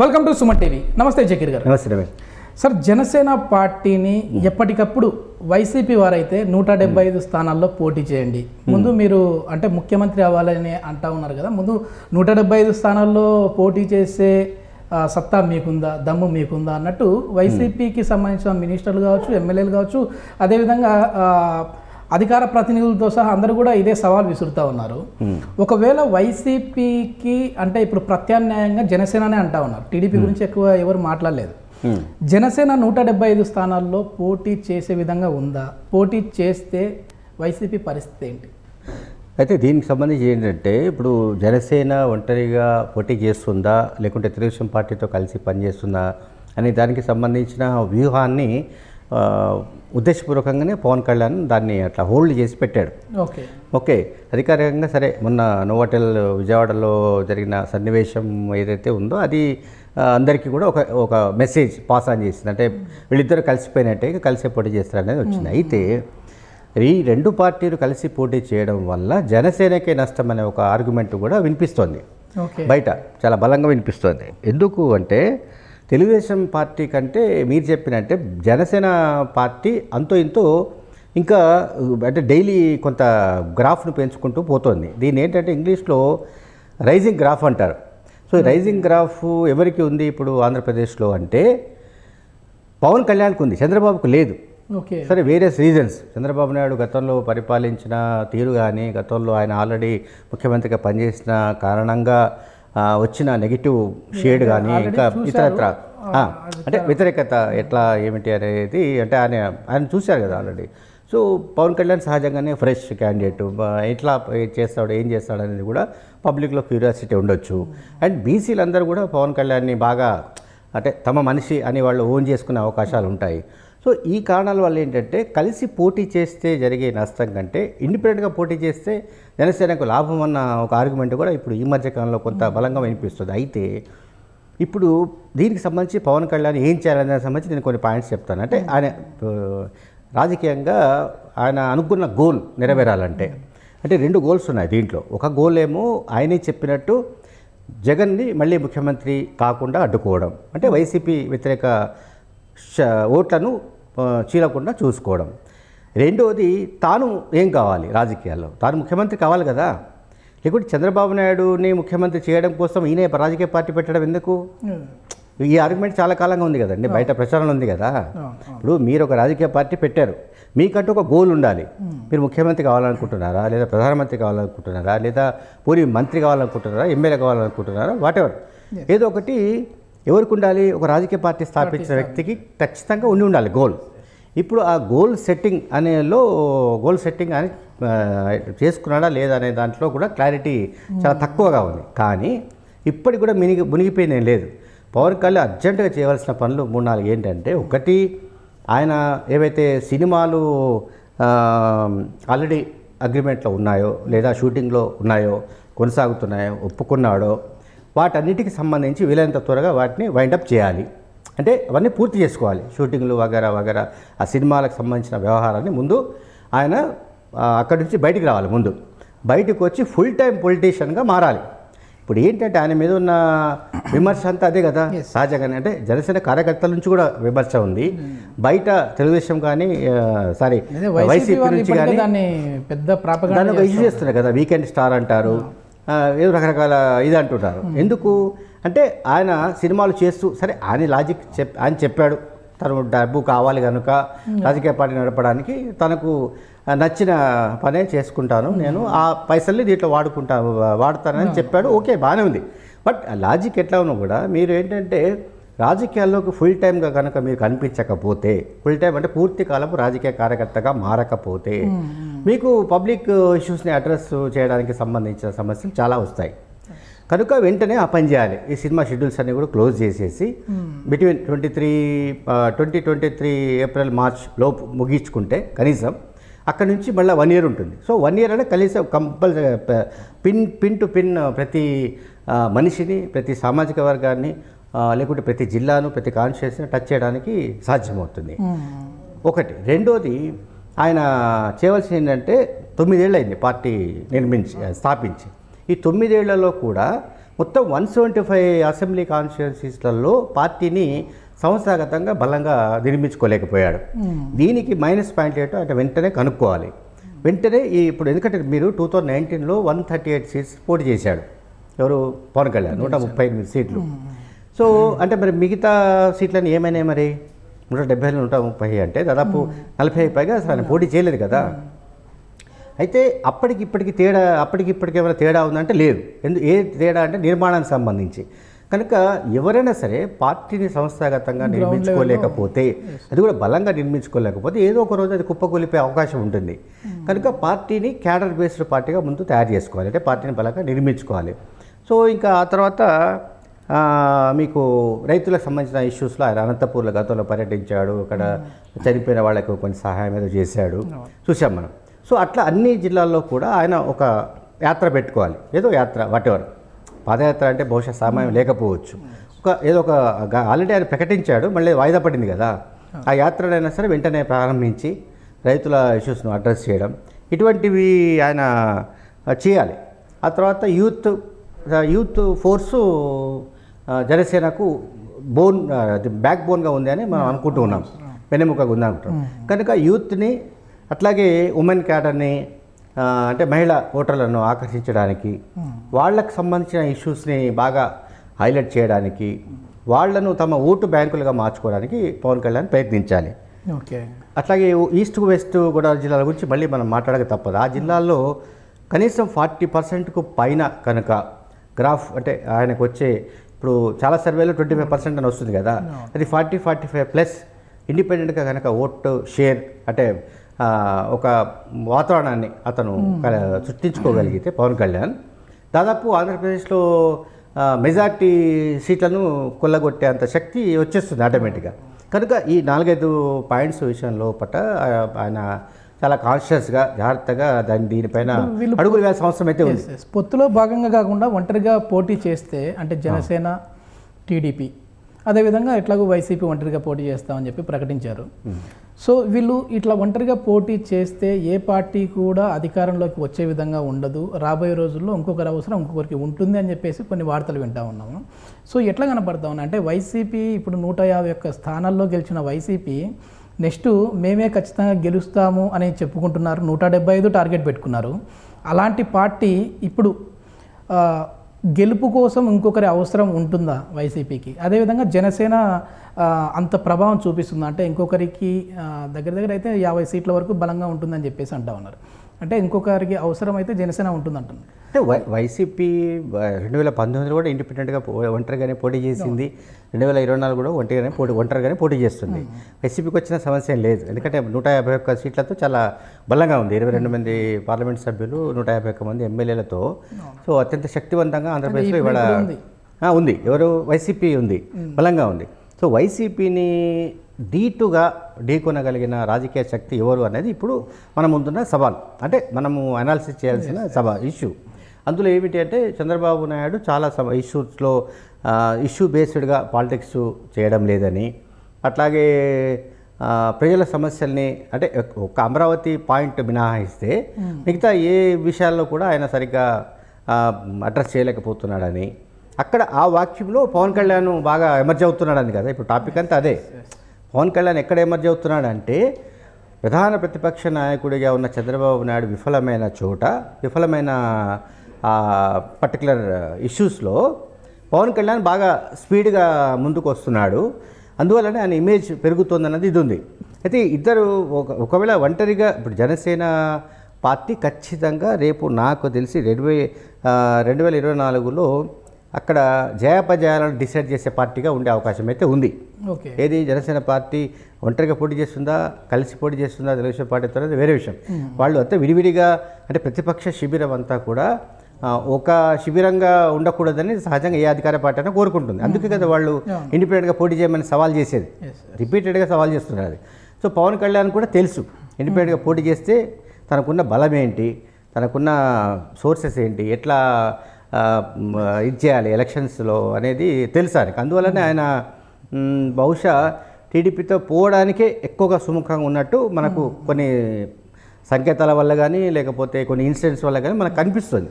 Welcome to Suman TV నమస్తే జకీర్ గారు నమస్తే రవి సార్ జనసేన పార్టీని ఎప్పటికప్పుడు వైసీపీ వారైతే నూట డెబ్బై ఐదు స్థానాల్లో పోటీ చేయండి ముందు hmm. మీరు అంటే ముఖ్యమంత్రి అవ్వాలని అంటా ఉన్నారు కదా ముందు నూట డెబ్బై ఐదు స్థానాల్లో పోటీ చేసే సత్తా మీకుందా దమ్ము మీకుందా అన్నట్టు వైసీపీకి hmm. సంబంధించిన మినిస్టర్లు కావచ్చు ఎమ్మెల్యేలు కావచ్చు అదేవిధంగా అధికార ప్రతినిధులతో సహా అందరూ కూడా ఇదే సవాల్ విసురుతూ ఉన్నారు hmm. ఒకవేళ వైసీపీకి అంటే ఇప్పుడు ప్రత్యామ్నాయంగా జనసేననే అంటా ఉన్నారు టీడీపీ hmm. గురించి ఎక్కువ ఎవరు మాట్లాడలేదు hmm. జనసేన నూట డెబ్బై ఐదు స్థానాల్లో పోటీ చేసే విధంగా ఉందా పోటీ చేస్తే వైసీపీ పరిస్థితి ఏంటి అయితే దీనికి సంబంధించి ఏంటంటే ఇప్పుడు జనసేన ఒంటరిగా పోటీ చేస్తుందా లేకుంటే తెలుగుదేశం పార్టీతో కలిసి పనిచేస్తుందా అనే దానికి సంబంధించిన వ్యూహాన్ని ఉద్దేశపూర్వకంగానే పవన్ కళ్యాణ్ దాన్ని అట్లా హోల్డ్ చేసి పెట్టాడు ఓకే ఓకే అధికారికంగా సరే మొన్న నోవాటెల్ విజయవాడలో జరిగిన సన్నివేశం ఏదైతే ఉందో అది అందరికీ కూడా ఒక ఒక మెసేజ్ పాస్ ఆన్ చేసింది అంటే వీళ్ళిద్దరు కలిసిపోయినట్టే కలిసే పోటీ చేస్తారు అనేది వచ్చింది అయితే ఈ రెండు పార్టీలు కలిసి పోటీ చేయడం వల్ల జనసేనకే నష్టం అనే ఒక ఆర్గ్యుమెంట్ కూడా వినిపిస్తోంది బయట చాలా బలంగా వినిపిస్తోంది ఎందుకు అంటే తెలుగుదేశం పార్టీ కంటే మీరు చెప్పినట్టే జనసేన పార్టీ అంతో ఇంతో ఇంకా అంటే డైలీ కొంత గ్రాఫ్ను పెంచుకుంటూ పోతుంది దీని ఏంటంటే ఇంగ్లీష్లో రైజింగ్ గ్రాఫ్ అంటారు సో రైజింగ్ గ్రాఫ్ ఎవరికి ఉంది ఇప్పుడు ఆంధ్రప్రదేశ్లో అంటే పవన్ కళ్యాణ్కి ఉంది చంద్రబాబుకు లేదు ఓకే సరే వేరియస్ రీజన్స్ చంద్రబాబు నాయుడు గతంలో పరిపాలించిన తీరు కానీ గతంలో ఆయన ఆల్రెడీ ముఖ్యమంత్రిగా పనిచేసిన కారణంగా వచ్చిన నెగిటివ్ షేడ్ కానీ ఇంకా ఇతరత్ర అంటే వ్యతిరేకత ఎట్లా ఏమిటి అనేది అంటే ఆయన ఆయన చూశారు కదా ఆల్రెడీ సో పవన్ కళ్యాణ్ సహజంగానే ఫ్రెష్ క్యాండిడేట్ ఎట్లా చేస్తాడు ఏం చేస్తాడు అనేది కూడా పబ్లిక్లో క్యూరియాసిటీ ఉండొచ్చు అండ్ బీసీలందరూ కూడా పవన్ కళ్యాణ్ని బాగా అంటే తమ మనిషి అని వాళ్ళు ఓన్ చేసుకునే అవకాశాలు ఉంటాయి సో ఈ కారణాల వల్ల ఏంటంటే కలిసి పోటీ చేస్తే జరిగే నష్టం కంటే ఇండిపెండెంట్గా పోటీ చేస్తే జనసేనకు లాభం అన్న ఒక ఆర్గ్యుమెంట్ కూడా ఇప్పుడు ఈ మధ్యకాలంలో కొంత hmm. బలంగా వినిపిస్తుంది అయితే ఇప్పుడు దీనికి సంబంధించి పవన్ కళ్యాణ్ ఏం చేయాలనే సంబంధించి నేను కొన్ని పాయింట్స్ చెప్తాను అంటే hmm. ఆయన రాజకీయంగా ఆయన అనుకున్న గోల్ నెరవేరాలంటే hmm. అంటే రెండు గోల్స్ ఉన్నాయి దీంట్లో ఒక గోల్ ఏమో ఆయనే చెప్పినట్టు జగన్ని మళ్ళీ ముఖ్యమంత్రి కాకుండా అడ్డుకోవడం అంటే వైసీపీ వ్యతిరేక ఓట్లను చీలకుండా చూసుకోవడం రెండవది తాను ఏం కావాలి రాజకీయాల్లో తాను ముఖ్యమంత్రి కావాలి కదా లేకుంటే చంద్రబాబు నాయుడుని ముఖ్యమంత్రి చేయడం కోసం ఈయన రాజకీయ పార్టీ పెట్టడం ఎందుకు ఈ ఆర్గ్యుమెంట్ చాలా కాలంగా ఉంది కదండి బయట ప్రచారం ఉంది కదా ఇప్పుడు మీరు ఒక రాజకీయ పార్టీ పెట్టారు మీకంటూ ఒక గోల్ ఉండాలి మీరు ముఖ్యమంత్రి కావాలనుకుంటున్నారా లేదా ప్రధానమంత్రి కావాలనుకుంటున్నారా లేదా పూర్వ మంత్రి కావాలనుకుంటున్నారా ఎమ్మెల్యే కావాలనుకుంటున్నారా వాటెవర్ ఏదో ఒకటి ఎవరికి ఉండాలి ఒక రాజకీయ పార్టీ స్థాపించిన వ్యక్తికి ఖచ్చితంగా ఉండి ఉండాలి గోల్ ఇప్పుడు ఆ గోల్ సెట్టింగ్ అనేలో గోల్ సెట్టింగ్ అని చేసుకున్నాడా లేదా అనే దాంట్లో కూడా క్లారిటీ చాలా hmm. తక్కువగా ఉంది కానీ ఇప్పటికి కూడా మునిగి మునిగిపోయింది ఏం లేదు పవన్ కళ్యాణ్ అర్జెంటుగా చేయవలసిన పనులు మూడు నాలుగు ఏంటంటే ఒకటి ఆయన ఏవైతే సినిమాలు ఆల్రెడీ అగ్రిమెంట్లో ఉన్నాయో లేదా షూటింగ్లో ఉన్నాయో కొనసాగుతున్నాయో ఒప్పుకున్నాడో వాటన్నిటికి సంబంధించి వీలైనంత త్వరగా వాటిని వైండప్ చేయాలి అంటే అవన్నీ పూర్తి చేసుకోవాలి షూటింగ్లు వగేరా వగేరా ఆ సినిమాలకు సంబంధించిన వ్యవహారాన్ని ముందు ఆయన అక్కడి నుంచి బయటికి రావాలి ముందు బయటకు వచ్చి ఫుల్ టైం పొలిటీషియన్గా మారాలి ఇప్పుడు ఏంటంటే ఆయన మీద ఉన్న విమర్శ అంతా అదే కదా సహజంగానే అంటే జనసేన కార్యకర్తల నుంచి కూడా విమర్శ ఉంది hmm. బయట తెలుగుదేశం కానీ సారీ వైసీపీ నుంచి కానీ పెద్ద ప్రాపగా ఇష్యూ చేస్తున్నారు కదా వీకెండ్ స్టార్ అంటారు hmm. ఏదో రకరకాల ఇది అంటుంటారు ఎందుకు అంటే ఆయన సినిమాలు చేస్తూ సరే ఆయన లాజిక్ చెప్ ఆయన చెప్పాడు తను డబ్బు కావాలి కనుక రాజకీయ పార్టీ నడపడానికి తనకు నచ్చిన పనే చేసుకుంటాను నేను ఆ పైసల్ని దీంట్లో వాడుకుంటా వాడతానని చెప్పాడు ఓకే బాగానే ఉంది బట్ లాజిక్ ఎట్లా ఉన్నా కూడా మీరు ఏంటంటే రాజకీయాల్లోకి ఫుల్ టైమ్గా కనుక మీరు కనిపించకపోతే ఫుల్ టైం అంటే పూర్తి కాలం రాజకీయ కార్యకర్తగా మారకపోతే మీకు పబ్లిక్ ఇష్యూస్ని అడ్రస్ చేయడానికి సంబంధించిన సమస్యలు చాలా వస్తాయి కనుక వెంటనే ఆ పని చేయాలి ఈ సినిమా షెడ్యూల్స్ అన్నీ కూడా క్లోజ్ చేసేసి between twenty three twenty twenty three April March లోపు ముగించుకుంటే కనీసం అక్కడ నుంచి మళ్ళీ వన్ ఇయర్ ఉంటుంది సో వన్ ఇయర్ అనే కనీసం compulsory pin pin to pin ప్రతి మనిషిని ప్రతి సామాజిక వర్గాన్ని లేకుంటే ప్రతి జిల్లాను ప్రతి కాన్షియస్ని టచ్ చేయడానికి సాధ్యమవుతుంది ఒకటి రెండోది ఆయన చేయవలసింది ఏంటంటే తొమ్మిదేళ్ళు అయింది పార్టీ నిర్మించి స్థాపించి ఈ తొమ్మిదేళ్లలో కూడా మొత్తం వన్ సెవెంటీ ఫైవ్ అసెంబ్లీ కాన్స్టిట్యున్సీస్లలో పార్టీని సంస్థాగతంగా బలంగా నిర్మించుకోలేకపోయాడు దీనికి మైనస్ పాయింట్ ఏంటో అంటే వెంటనే కనుక్కోవాలి వెంటనే ఈ ఇప్పుడు ఎందుకంటే మీరు టూ థౌజండ్ నైన్టీన్లో వన్ థర్టీ ఎయిట్ సీట్స్ పోటీ చేశాడు ఎవరు పవన్ కళ్యాణ్ నూట ముప్పై ఎనిమిది సీట్లు సో అంటే మరి మిగతా సీట్లన్నీ ఏమైనాయి మరి నూట డెబ్బై నూట ముప్పై అంటే దాదాపు నలభై ఐదు పైగా అసలు ఆయన పోటీ చేయలేదు కదా అయితే అప్పటికి ఇప్పటికి తేడా అప్పటికి ఇప్పటికి ఏమైనా తేడా ఉందంటే లేదు ఎందు ఏ తేడా అంటే నిర్మాణానికి సంబంధించి కనుక ఎవరైనా సరే పార్టీని సంస్థాగతంగా నిర్మించుకోలేకపోతే అది కూడా బలంగా నిర్మించుకోలేకపోతే ఏదో ఒక రోజు అది కుప్పకూలిపోయే అవకాశం ఉంటుంది కనుక పార్టీని క్యాడర్ బేస్డ్ పార్టీగా ముందు తయారు చేసుకోవాలి అంటే పార్టీని బలంగా నిర్మించుకోవాలి సో ఇంకా ఆ తర్వాత మీకు రైతులకు సంబంధించిన ఇష్యూస్లో ఆయన అనంతపూర్లో గతంలో పర్యటించాడు అక్కడ చనిపోయిన వాళ్ళకు కొంచెం సహాయం ఏదో చేశాడు చూసాం మనం సో అట్లా అన్ని జిల్లాల్లో కూడా ఆయన ఒక యాత్ర పెట్టుకోవాలి ఏదో యాత్ర వాటెవర్ పాదయాత్ర అంటే బహుశా సమయం లేకపోవచ్చు ఒక ఏదో ఒక ఆల్రెడీ ఆయన ప్రకటించాడు మళ్ళీ వాయిదా పడింది కదా ఆ యాత్రనైనా సరే వెంటనే ప్రారంభించి రైతుల ఇష్యూస్ను అడ్రస్ చేయడం ఇటువంటివి ఆయన చేయాలి ఆ తర్వాత యూత్ యూత్ ఫోర్సు జనసేనకు బోన్ బ్యాక్ బోన్గా ఉంది అని మనం అనుకుంటూ ఉన్నాం వెన్నెముకగా ఉంది అనుకుంటాం కనుక యూత్ని అట్లాగే ఉమెన్ క్యాడర్ని అంటే మహిళ ఓటర్లను ఆకర్షించడానికి వాళ్ళకు సంబంధించిన ఇష్యూస్ని బాగా హైలైట్ చేయడానికి వాళ్లను తమ ఓటు బ్యాంకులుగా మార్చుకోవడానికి పవన్ కళ్యాణ్ ప్రయత్నించాలి ఓకే అట్లాగే ఈస్ట్ వెస్ట్ గోదావరి జిల్లాల గురించి మళ్ళీ మనం మాట్లాడక తప్పదు ఆ జిల్లాల్లో కనీసం ఫార్టీ పర్సెంట్కు పైన కనుక గ్రాఫ్ అంటే ఆయనకు వచ్చే ఇప్పుడు చాలా సర్వేలో ట్వంటీ ఫైవ్ పర్సెంట్ అని వస్తుంది కదా అది ఫార్టీ ఫార్టీ ఫైవ్ ప్లస్ ఇండిపెండెంట్గా కనుక ఓటు షేర్ అంటే ఒక వాతావరణాన్ని అతను hmm. సృష్టించుకోగలిగితే పవన్ కళ్యాణ్ దాదాపు ఆంధ్రప్రదేశ్లో మెజార్టీ సీట్లను అంత శక్తి వచ్చేస్తుంది ఆటోమేటిక్గా కనుక ఈ నాలుగైదు పాయింట్స్ విషయంలో పట్ట ఆయన చాలా కాన్షియస్గా జాగ్రత్తగా దాని దీనిపైన అడుగులు వేయాల్సిన అవసరం అయితే ఉంది పొత్తులో భాగంగా కాకుండా ఒంటరిగా పోటీ చేస్తే అంటే జనసేన టీడీపీ అదేవిధంగా ఎట్లాగో వైసీపీ ఒంటరిగా పోటీ చేస్తామని చెప్పి ప్రకటించారు hmm. సో వీళ్ళు ఇట్లా ఒంటరిగా పోటీ చేస్తే ఏ పార్టీ కూడా అధికారంలోకి వచ్చే విధంగా ఉండదు రాబోయే రోజుల్లో ఇంకొకరి అవసరం ఇంకొకరికి ఉంటుంది అని చెప్పేసి కొన్ని వార్తలు వింటా ఉన్నాము సో ఎట్లా కనపడతా ఉన్నా అంటే వైసీపీ ఇప్పుడు నూట యాభై ఒక్క స్థానాల్లో గెలిచిన వైసీపీ నెక్స్ట్ మేమే ఖచ్చితంగా గెలుస్తాము అని చెప్పుకుంటున్నారు నూట ఐదు టార్గెట్ పెట్టుకున్నారు అలాంటి పార్టీ ఇప్పుడు గెలుపు కోసం ఇంకొకరి అవసరం ఉంటుందా వైసీపీకి అదేవిధంగా జనసేన అంత ప్రభావం చూపిస్తుందా అంటే ఇంకొకరికి దగ్గర దగ్గర అయితే యాభై సీట్ల వరకు బలంగా ఉంటుందని చెప్పేసి అంటా ఉన్నారు అంటే ఇంకొకరికి అవసరమైతే జనసేన ఉంటుంది ఉంటుందంటుంది అంటే వైసీపీ రెండు వేల పంతొమ్మిదిలో కూడా ఇండిపెండెంట్గా ఒంటరిగానే పోటీ చేసింది రెండు వేల ఇరవై నాలుగు కూడా ఒంటరిగానే పోటీ ఒంటరిగానే పోటీ చేస్తుంది hmm. వైసీపీకి వచ్చిన సమస్య లేదు ఎందుకంటే నూట యాభై ఒక్క సీట్లతో చాలా బలంగా ఉంది ఇరవై రెండు మంది పార్లమెంట్ సభ్యులు నూట యాభై ఒక్క మంది ఎమ్మెల్యేలతో సో అత్యంత శక్తివంతంగా ఆంధ్రప్రదేశ్లో ఇవాళ ఉంది ఎవరు వైసీపీ ఉంది hmm. బలంగా ఉంది సో వైసీపీని డీటుగా ఢీకొనగలిగిన రాజకీయ శక్తి ఎవరు అనేది ఇప్పుడు మన ముందున్న సవాల్ అంటే మనము అనాలిసిస్ చేయాల్సిన సభ ఇష్యూ అందులో ఏమిటి అంటే చంద్రబాబు నాయుడు చాలా సమ ఇష్యూస్లో ఇష్యూ బేస్డ్గా పాలిటిక్స్ చేయడం లేదని అట్లాగే ప్రజల సమస్యల్ని అంటే ఒక అమరావతి పాయింట్ మినహాయిస్తే hmm. మిగతా ఏ విషయాల్లో కూడా ఆయన సరిగ్గా అడ్రస్ చేయలేకపోతున్నాడని అక్కడ ఆ వాక్యంలో పవన్ కళ్యాణ్ బాగా ఎమర్జ్ అవుతున్నాడని కదా ఇప్పుడు టాపిక్ అంతా అదే పవన్ కళ్యాణ్ ఎక్కడ ఎమర్జ్ అవుతున్నాడంటే ప్రధాన ప్రతిపక్ష నాయకుడిగా ఉన్న చంద్రబాబు నాయుడు విఫలమైన చోట విఫలమైన పర్టికులర్ ఇష్యూస్లో పవన్ కళ్యాణ్ బాగా స్పీడ్గా ముందుకు వస్తున్నాడు అందువల్లనే ఆయన ఇమేజ్ అన్నది ఇది ఉంది అయితే ఇద్దరు ఒక ఒకవేళ ఒంటరిగా ఇప్పుడు జనసేన పార్టీ ఖచ్చితంగా రేపు నాకు తెలిసి రెండు వే రెండు వేల ఇరవై నాలుగులో అక్కడ జయాపజయాలను డిసైడ్ చేసే పార్టీగా ఉండే అవకాశం అయితే ఉంది ఏది జనసేన పార్టీ ఒంటరిగా పోటీ చేస్తుందా కలిసి పోటీ చేస్తుందా తెలుగుదేశం పార్టీ అనేది వేరే విషయం వాళ్ళు అంతా విడివిడిగా అంటే ప్రతిపక్ష శిబిరం అంతా కూడా ఒక శిబిరంగా ఉండకూడదని సహజంగా ఏ అధికార పార్టీ అయినా కోరుకుంటుంది అందుకే కదా వాళ్ళు ఇండిపెండెంట్గా పోటీ చేయమని సవాల్ చేసేది రిపీటెడ్గా సవాల్ చేస్తున్నారు అది సో పవన్ కళ్యాణ్ కూడా తెలుసు ఇండిపెండెంట్గా పోటీ చేస్తే తనకున్న బలం ఏంటి తనకున్న సోర్సెస్ ఏంటి ఎట్లా ఇది చేయాలి ఎలక్షన్స్లో అనేది తెలుసు ఆయనకు అందువల్లనే ఆయన బహుశా టీడీపీతో పోవడానికే ఎక్కువగా సుముఖంగా ఉన్నట్టు మనకు కొన్ని సంకేతాల వల్ల కానీ లేకపోతే కొన్ని ఇన్సిడెంట్స్ వల్ల కానీ మనకు కనిపిస్తుంది